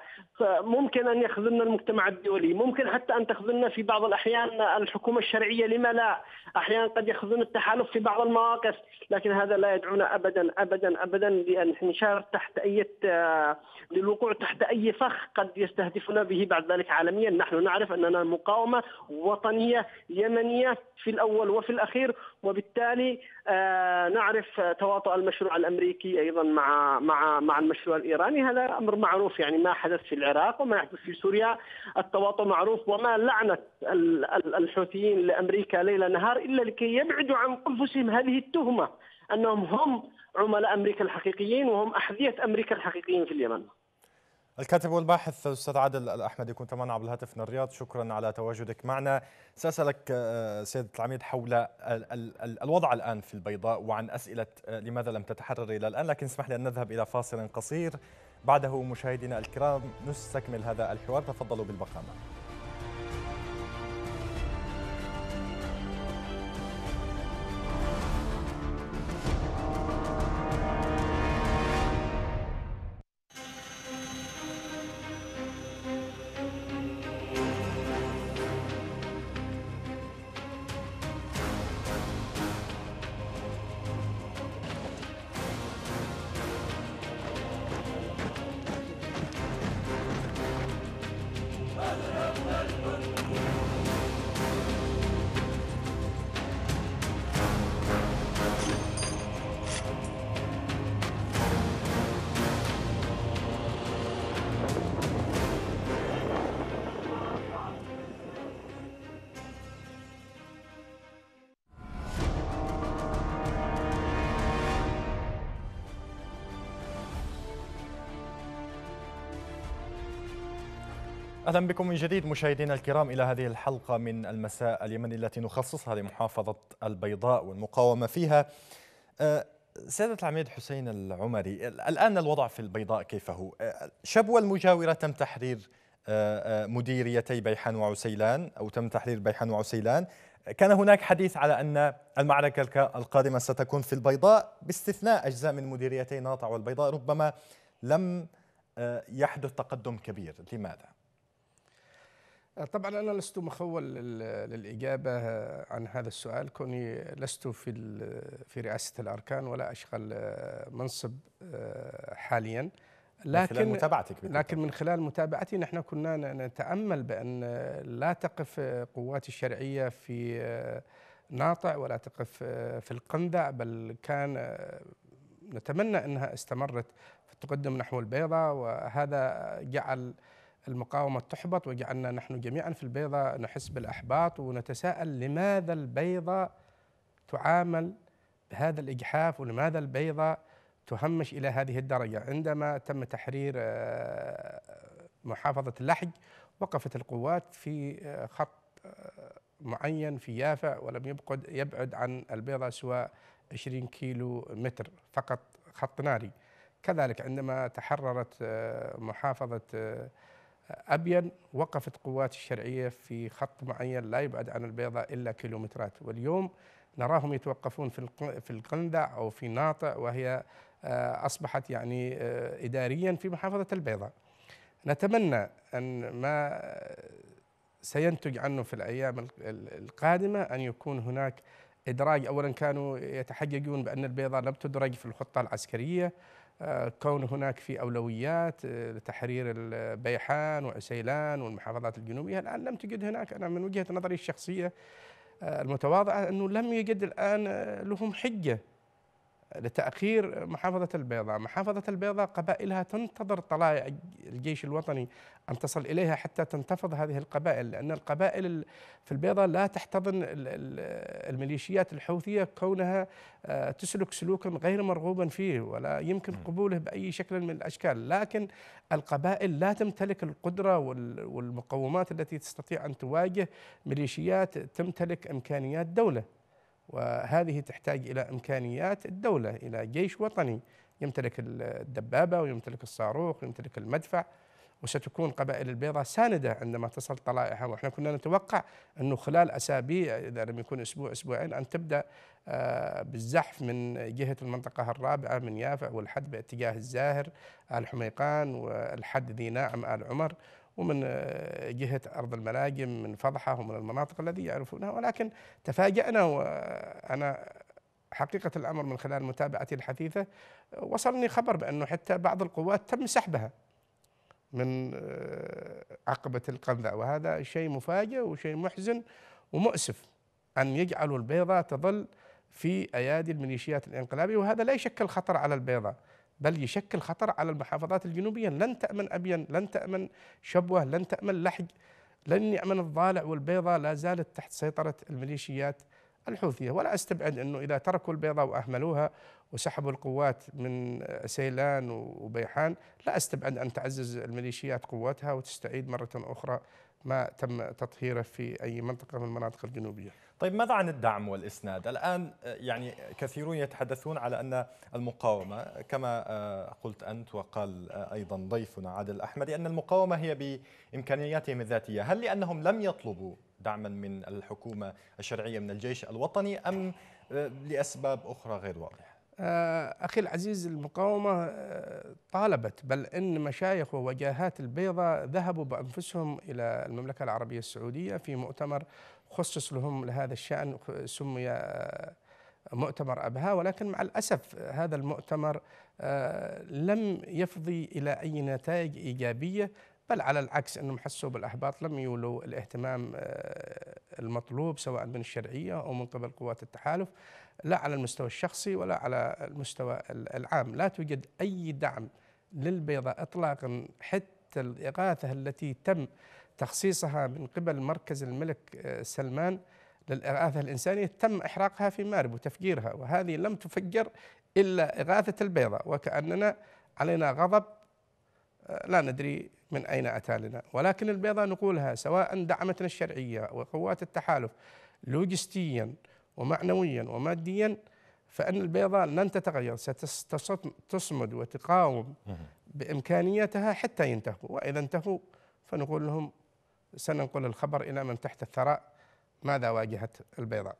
S4: ممكن أن يخذلنا المجتمع الدولي ممكن حتى أن تخذلنا في بعض الأحيان الحكومة الشرعية لما لا أحيانا قد يخذلنا التحالف في بعض المواقف لكن هذا لا يدعونا أبدا أبدا أبدا لأن نشار تحت أي آه، للوقوع تحت أي فخ قد يستهدفنا به بعد ذلك عالميا نحن نعرف أننا مقاومة وطنية يمنية في الأول وفي الأخير وبالتالي آه، نعرف تواطؤ المشروع الامريكي ايضا مع مع مع المشروع الايراني هذا امر معروف يعني ما حدث في العراق وما يحدث في سوريا التواطؤ معروف وما لعنه الحوثيين لامريكا ليل نهار الا لكي يبعدوا عن انفسهم هذه التهمه انهم هم عملاء امريكا الحقيقيين وهم احذيه امريكا الحقيقيين في اليمن.
S1: الكاتب والباحث الاستاذ عادل الاحمدي كنت معنا عبر الهاتف من الرياض شكرا على تواجدك معنا ساسالك آه، سيد العميد حول الوضع الان في البيضاء وعن اسئله آه، لماذا لم تتحرر الى الان لكن اسمح لي ان نذهب الى فاصل قصير بعده مشاهدينا الكرام نستكمل هذا الحوار تفضلوا بالبقاء معنا اهلا بكم من جديد مشاهدينا الكرام الى هذه الحلقه من المساء اليمني التي نخصصها لمحافظه البيضاء والمقاومه فيها. أه، سياده العميد حسين العمري الان الوضع في البيضاء كيف هو؟ أه، شبوه المجاوره تم تحرير أه، مديريتي بيحان وعسيلان او تم تحرير بيحان وعسيلان. كان هناك حديث على ان المعركه القادمه ستكون في البيضاء باستثناء اجزاء من مديريتي ناطع والبيضاء ربما لم يحدث تقدم كبير، لماذا؟
S3: طبعا أنا لست مخول للإجابة عن هذا السؤال كوني لست في في رئاسة الأركان ولا أشغل منصب آه، حاليا لكن من خلال متابعتك لكن من خلال متابعتي نحن كنا نتأمل بأن لا تقف قوات الشرعية في آه، ناطع ولا تقف آه، في القندع بل كان نتمنى أنها استمرت في التقدم نحو البيضاء وهذا جعل المقاومة تحبط وجعلنا نحن جميعا في البيضة نحس بالأحباط ونتساءل لماذا البيضة تعامل بهذا الإجحاف ولماذا البيضة تهمش إلى هذه الدرجة عندما تم تحرير آه، محافظة اللحج وقفت القوات في آه، خط آه، معين في يافع ولم يبعد يبعد عن البيضة سوى 20 كيلو متر فقط خط ناري كذلك عندما تحررت محافظة أبين وقفت قوات الشرعية في خط معين لا يبعد عن البيضاء إلا كيلومترات واليوم نراهم يتوقفون في في القندع أو في ناطع وهي آه، أصبحت يعني آه، إداريا في محافظة البيضاء نتمنى أن ما سينتج عنه في الأيام القادمة أن يكون هناك إدراج أولا كانوا يتحججون بأن البيضاء لم تدرج في الخطة العسكرية كون هناك في أولويات آه، لتحرير البيحان وعسيلان والمحافظات الجنوبية الآن لم تجد هناك أنا من وجهة نظري الشخصية آه، المتواضعة أنه لم يجد الآن آه، لهم حجة لتأخير محافظة البيضاء محافظة البيضاء قبائلها تنتظر طلائع الجيش الوطني أن تصل إليها حتى تنتفض هذه القبائل لأن القبائل في البيضاء لا تحتضن الميليشيات الحوثية كونها آه، تسلك سلوكا غير مرغوبا فيه ولا يمكن قبوله بأي شكل من الأشكال لكن القبائل لا تمتلك القدرة والمقومات التي تستطيع أن تواجه ميليشيات تمتلك إمكانيات دولة وهذه تحتاج الى امكانيات الدوله الى جيش وطني يمتلك الدبابه ويمتلك الصاروخ ويمتلك المدفع وستكون قبائل البيضاء سانده عندما تصل طلائعها واحنا كنا نتوقع انه خلال اسابيع اذا لم يكون اسبوع اسبوعين ان تبدا آه، بالزحف من جهه المنطقه الرابعه من يافع والحد باتجاه الزاهر ال حميقان والحد ذي ناعم ال عمر ومن آه، جهة أرض الملاجم من فضحة ومن المناطق التي يعرفونها ولكن تفاجأنا وأنا حقيقة الأمر من خلال متابعتي الحثيثة وصلني خبر بأنه حتى بعض القوات تم سحبها من آه، عقبة القنذع وهذا شيء مفاجئ وشيء محزن ومؤسف أن يجعلوا البيضة تظل في أيادي الميليشيات الانقلابية وهذا لا يشكل خطر على البيضة بل يشكل خطر على المحافظات الجنوبية لن تأمن أبين لن تأمن شبوة لن تأمن لحج لن يأمن الضالع والبيضة لا زالت تحت سيطرة الميليشيات الحوثية ولا أستبعد أنه إذا تركوا البيضة وأهملوها وسحبوا القوات من سيلان وبيحان لا أستبعد أن تعزز الميليشيات قوتها وتستعيد
S1: مرة أخرى ما تم تطهيره في أي منطقة من المناطق الجنوبية طيب ماذا عن الدعم والإسناد؟ الآن آه، يعني كثيرون يتحدثون على أن المقاومة كما آه، قلت أنت وقال آه، أيضا ضيفنا عادل الأحمدي أن المقاومة هي بإمكانياتهم الذاتية هل لأنهم لم يطلبوا دعما من الحكومة الشرعية من الجيش الوطني أم لأسباب أخرى غير واضحة؟
S3: أخي العزيز المقاومة طالبت بل إن مشايخ ووجاهات البيضاء ذهبوا بأنفسهم إلى المملكة العربية السعودية في مؤتمر خصص لهم لهذا الشأن سمي مؤتمر أبها ولكن مع الأسف هذا المؤتمر آه، لم يفضي إلى أي نتائج إيجابية بل على العكس أنهم حسوا بالأحباط لم يولوا الاهتمام آه، المطلوب سواء من الشرعية أو من قبل قوات التحالف لا على المستوى الشخصي ولا على المستوى العام لا توجد أي دعم للبيضة إطلاقا حتى الإغاثة التي تم تخصيصها من قبل مركز الملك آه، سلمان للإغاثة الإنسانية تم إحراقها في مارب وتفجيرها وهذه لم تفجر إلا إغاثة البيضاء وكأننا علينا غضب آه، لا ندري من أين أتى لنا ولكن البيضاء نقولها سواء دعمتنا الشرعية وقوات التحالف لوجستيا ومعنويا وماديا فأن البيضاء لن تتغير ستصمد وتقاوم بإمكانياتها حتى ينتهوا وإذا انتهوا فنقول لهم سننقل الخبر إلى من تحت الثراء ماذا واجهت البيضاء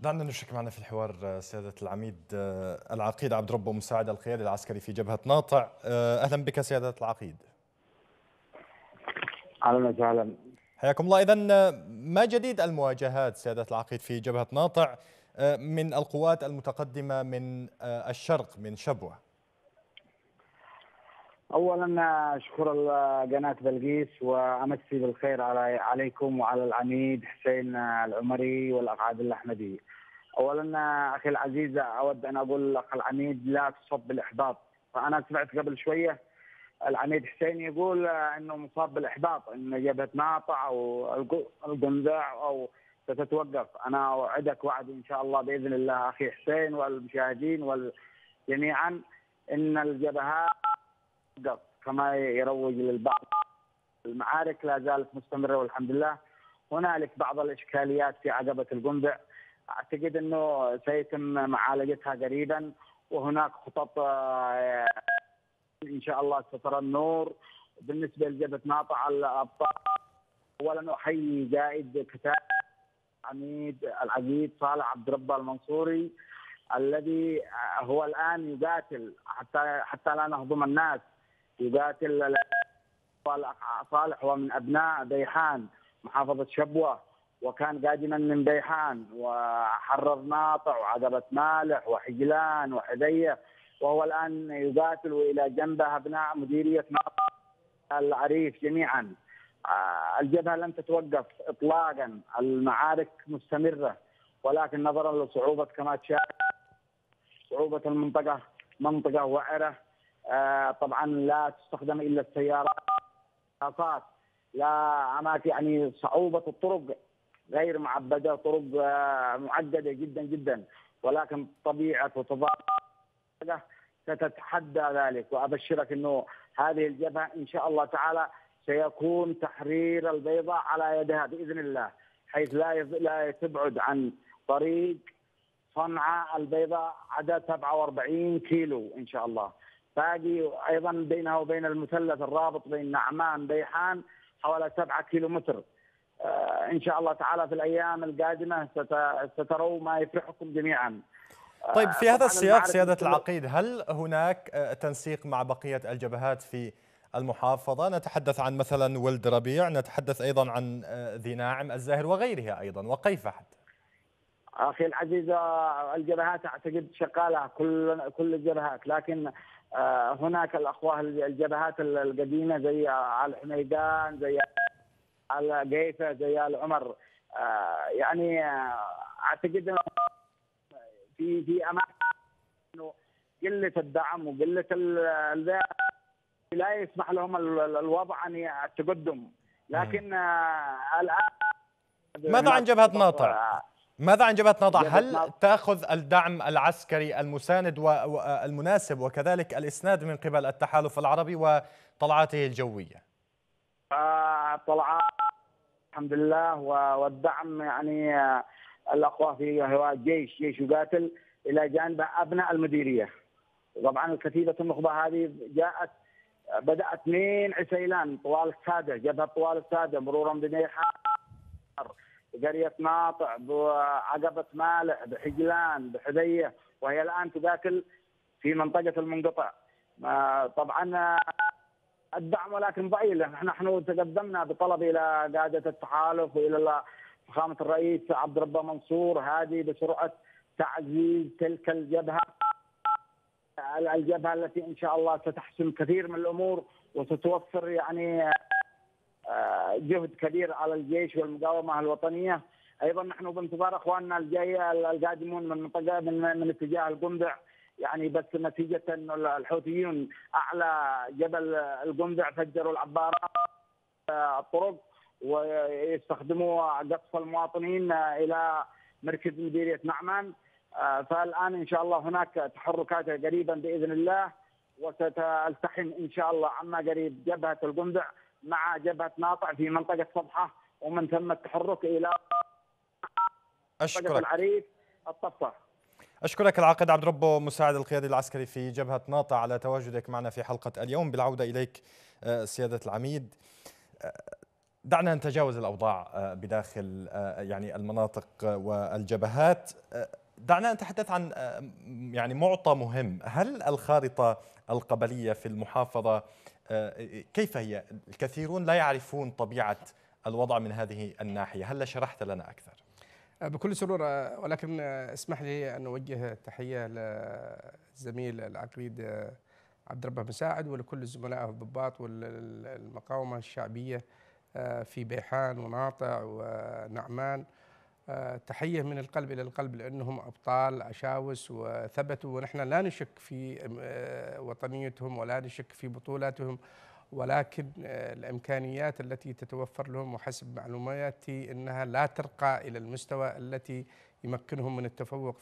S1: دعنا نشرك معنا في الحوار آه، سيادة العميد آه، العقيد عبد ربه مساعد القيادي العسكري في جبهة ناطع آه، أهلا بك سيادة العقيد
S5: أهلا وسهلا
S1: حياكم الله إذا ما جديد المواجهات سيادة العقيد في جبهة ناطع من القوات المتقدمة من الشرق من شبوة
S5: اولا اشكر قناه بلقيس وامسي بالخير علي عليكم وعلى العميد حسين العمري والاخ عادل الاحمدي. اولا اخي العزيز اود ان اقول لك العميد لا تصب بالاحباط فانا سمعت قبل شويه العميد حسين يقول انه مصاب بالاحباط ان جبهه ناطع او القنزع او ستتوقف انا اوعدك وعد ان شاء الله باذن الله اخي حسين والمشاهدين جميعا ان الجبهات كما يروج للبعض المعارك لا زالت مستمره والحمد لله هنالك بعض الاشكاليات في عقبه القنبع اعتقد انه سيتم معالجتها قريبا وهناك خطط آه، ان شاء الله سترى النور بالنسبه لجبهه ناطع الابطال اولا احيي قائد كتاب عميد العقيد صالح عبد ربه المنصوري الذي هو الان يقاتل حتى حتى لا نهضم الناس يقاتل صالح صالح ومن ابناء بيحان محافظه شبوه وكان قادما من بيحان وحرر ناطع وعقبه مالح وحجلان وحديه وهو الان يقاتل والى جنبه ابناء مديريه ناطع العريف جميعا آه، الجبهه لن تتوقف اطلاقا المعارك مستمره ولكن نظرا لصعوبه كما تشاهد صعوبه المنطقه منطقه وعره آه، طبعا لا تستخدم الا السيارات لا اماكن يعني صعوبه الطرق غير معبده طرق آه، معدده جدا جدا ولكن طبيعه وتضاد ستتحدى ذلك وابشرك انه هذه الجبهه ان شاء الله تعالى سيكون تحرير البيضاء على يدها باذن الله حيث لا لا تبعد عن طريق صنعاء البيضاء عدد 47 كيلو ان شاء الله فاقي ايضا بينها وبين المثلث الرابط بين نعمان بيحان حوالي 7 كيلو متر آه، ان شاء الله تعالى في الايام القادمه ستروا ما يفرحكم جميعا
S1: آه، طيب في هذا السياق سياده العقيد هل هناك آه، تنسيق مع بقيه الجبهات في المحافظة نتحدث عن مثلا ولد ربيع نتحدث أيضا عن ذي ناعم الزاهر وغيرها أيضا وكيف حتى
S5: أخي العزيز الجبهات أعتقد شغالة كل كل الجبهات لكن آه، هناك الاخوه الجبهات القديمه زي ال حميدان زي ال قيفه زي ال عمر آه، يعني آه، اعتقد في في اماكن قله الدعم وقله لا يسمح لهم الوضع ان التقدم لكن الان ماذا عن جبهه ناطع؟
S1: ماذا عن جبهة نضع؟ هل تأخذ الدعم العسكري المساند والمناسب وكذلك الإسناد من قبل التحالف العربي وطلعاته الجوية؟
S5: آه، طلعات الحمد لله والدعم يعني آه، الأقوى في هو جيش جيش يقاتل إلى جانب أبناء المديرية طبعا الكتيبة النخبة هذه جاءت بدأت من عسيلان طوال السادة جبهة طوال السادة مرورا بنيحة بقريه ناطع بعقبه مالح بحجلان بحديه وهي الان تذاكل في منطقه المنقطع طبعا الدعم ولكن ضئيل نحن تقدمنا بطلب الى قاده التحالف والى فخامه الرئيس عبد ربه منصور هذه بسرعه تعزيز تلك الجبهه الجبهه التي ان شاء الله ستحسم كثير من الامور وستوفر يعني جهد كبير على الجيش والمقاومه الوطنيه ايضا نحن بانتظار اخواننا الجاي القادمون من منطقه من من اتجاه القنبع يعني بس نتيجه انه الحوثيون اعلى جبل القنبع فجروا العبارات آه، الطرق ويستخدموا قصف المواطنين آه، الى مركز مديريه نعمان آه، فالان ان شاء الله هناك تحركات قريبا باذن الله وستلتحم ان شاء الله عما قريب جبهه القنبع مع جبهه ناطع في منطقه صبحه ومن ثم التحرك الى أشكرك العريف الطفة
S1: أشكرك العقيد عبد ربه مساعد القيادي العسكري في جبهة ناطع على تواجدك معنا في حلقة اليوم بالعودة إليك آه، سيادة العميد آه، دعنا نتجاوز الأوضاع آه، بداخل يعني المناطق والجبهات دعنا نتحدث عن يعني معطى مهم هل الخارطة القبلية في المحافظة كيف هي الكثيرون لا يعرفون طبيعة الوضع من هذه الناحية هل شرحت لنا أكثر
S3: أه، بكل سرور أه، ولكن اسمح لي أن أوجه تحية للزميل العقيد أه، عبد ربه مساعد ولكل الزملاء الضباط والمقاومة الشعبية في بيحان وناطع ونعمان آه، تحية من القلب إلى القلب لأنهم أبطال أشاوس وثبتوا ونحن لا نشك في آه، وطنيتهم ولا نشك في بطولاتهم ولكن آه، الإمكانيات التي تتوفر لهم وحسب معلوماتي أنها لا ترقى إلى المستوى التي يمكنهم من التفوق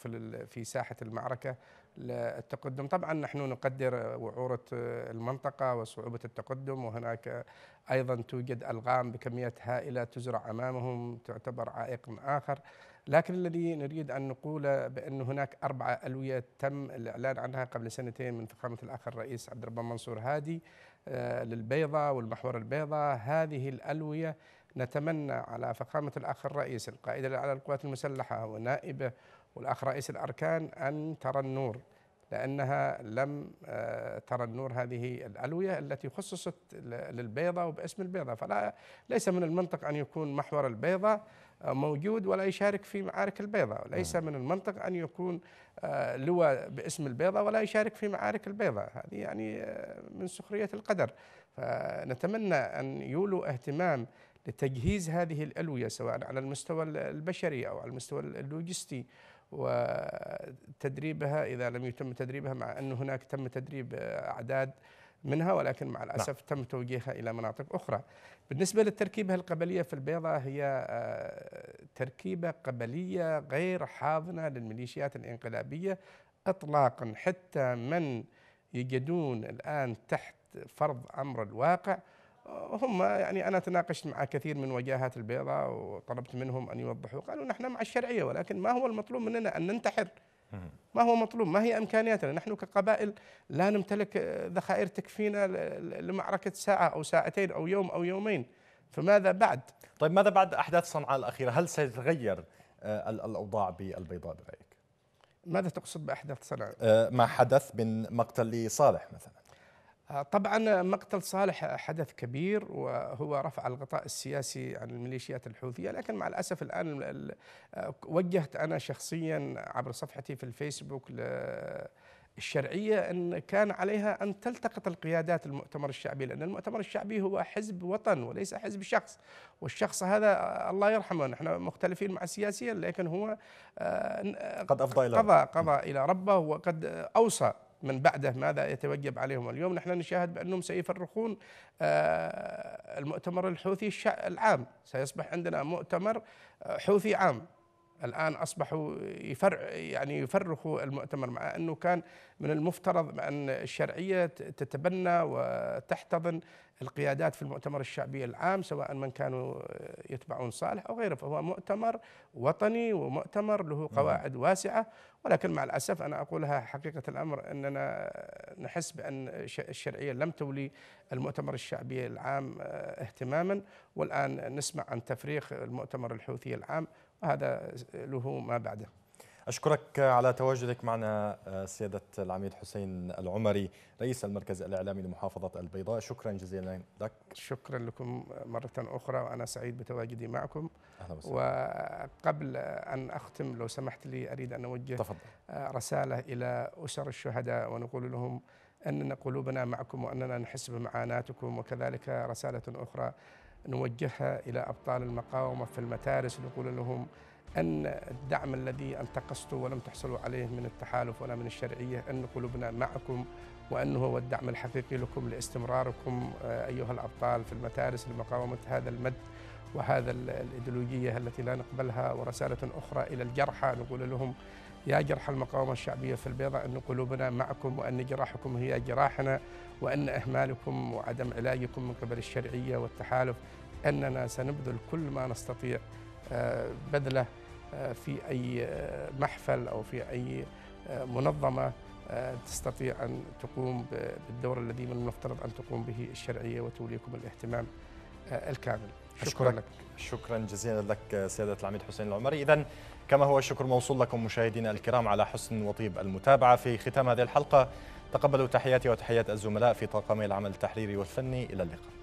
S3: في ساحة المعركة للتقدم طبعا نحن نقدر وعورة المنطقة وصعوبة التقدم وهناك أيضا توجد ألغام بكميات هائلة تزرع أمامهم تعتبر عائق آخر لكن الذي نريد أن نقوله بأن هناك أربعة ألوية تم الإعلان عنها قبل سنتين من فخامة الأخ الرئيس عبد الرحمن منصور هادي آه، للبيضة والمحور البيضة هذه الألوية نتمنى على فخامة الأخ الرئيس القائد على القوات المسلحة ونائبه والأخ رئيس الأركان أن ترى النور لأنها لم آه، ترى النور هذه الألوية التي خصصت للبيضة وباسم البيضة فلا ليس من المنطق أن يكون محور البيضة آه، موجود ولا يشارك في معارك البيضة ليس نعم. من المنطق أن يكون آه، لواء باسم البيضة ولا يشارك في معارك البيضة هذه يعني من سخرية القدر فنتمنى أن يولوا اهتمام لتجهيز هذه الألوية سواء على المستوى البشري أو على المستوى اللوجستي وتدريبها إذا لم يتم تدريبها مع أن هناك تم تدريب آه، أعداد منها ولكن مع الأسف نعم. تم توجيهها إلى مناطق أخرى بالنسبة للتركيبة القبلية في البيضة هي آه، تركيبة قبلية غير حاضنة للميليشيات الانقلابية إطلاقا حتى من يجدون الآن تحت فرض أمر الواقع هم يعني انا تناقشت مع كثير من وجاهات البيضاء وطلبت منهم ان يوضحوا قالوا نحن مع الشرعيه ولكن ما هو المطلوب مننا ان ننتحر ما هو مطلوب ما هي امكانياتنا نحن كقبائل لا نمتلك ذخائر تكفينا لمعركه ساعه او ساعتين او يوم او
S1: يومين فماذا بعد طيب ماذا بعد احداث صنعاء الاخيره هل ستتغير آه، الاوضاع بالبيضاء برايك ماذا تقصد باحداث صنعاء آه، ما حدث من مقتل صالح مثلا
S3: طبعا مقتل صالح حدث كبير وهو رفع الغطاء السياسي عن الميليشيات الحوثيه لكن مع الاسف الان وجهت انا شخصيا عبر صفحتي في الفيسبوك الشرعيه ان كان عليها ان تلتقط القيادات المؤتمر الشعبي لان المؤتمر الشعبي هو حزب وطن وليس حزب شخص والشخص هذا الله يرحمه نحن مختلفين مع سياسيا لكن هو آه، قد افضى الى قضى قضى الى ربه وقد اوصى من بعده ماذا يتوجب عليهم اليوم نحن نشاهد بأنهم سيفرقون آه، المؤتمر الحوثي العام سيصبح عندنا مؤتمر آه، حوثي عام الان اصبحوا يفر يعني يفرخوا المؤتمر مع انه كان من المفترض ان الشرعيه تتبنى وتحتضن القيادات في المؤتمر الشعبي العام سواء من كانوا آه، يتبعون صالح او غيره فهو مؤتمر وطني ومؤتمر له نعم. قواعد واسعه ولكن مع الأسف أنا أقولها حقيقة الأمر أننا نحس بأن الشرعية لم تولي المؤتمر الشعبي العام آه، اهتماما والآن نسمع عن تفريق المؤتمر الحوثي العام وهذا
S1: له ما بعده أشكرك على تواجدك معنا آه، سيادة العميد حسين العمري رئيس المركز الإعلامي لمحافظة البيضاء شكرا جزيلا لك شكرا
S3: لكم مرة أخرى وأنا سعيد بتواجدي معكم أهلا وسهلا وقبل أن أختم لو سمحت لي أريد أن أوجه تفضل. آه، رسالة إلى أسر الشهداء ونقول لهم أننا قلوبنا معكم وأننا نحس بمعاناتكم وكذلك رسالة أخرى نوجهها إلى أبطال المقاومة في المتارس نقول لهم أن الدعم الذي انتقصتوا ولم تحصلوا عليه من التحالف ولا من الشرعية أن قلوبنا معكم وأنه هو الدعم الحقيقي لكم لاستمراركم آه، أيها الأبطال في المتارس لمقاومة هذا المد وهذا الإيديولوجية التي لا نقبلها ورسالة أخرى إلى الجرحى نقول لهم يا جرحى المقاومة الشعبية في البيضاء أن قلوبنا معكم وأن جراحكم هي جراحنا وأن إهمالكم وعدم علاجكم من قبل الشرعية والتحالف أننا سنبذل كل ما نستطيع آه، بذله آه، في أي آه، محفل أو في أي آه، منظمة تستطيع أن تقوم بالدور الذي من المفترض أن تقوم به الشرعية وتوليكم الاهتمام الكامل شكرا, لك
S1: شكرا جزيلا لك سيادة العميد حسين العمري إذا كما هو الشكر موصول لكم مشاهدينا الكرام على حسن وطيب المتابعة في ختام هذه الحلقة تقبلوا تحياتي وتحيات الزملاء في طاقمي العمل التحريري والفني إلى اللقاء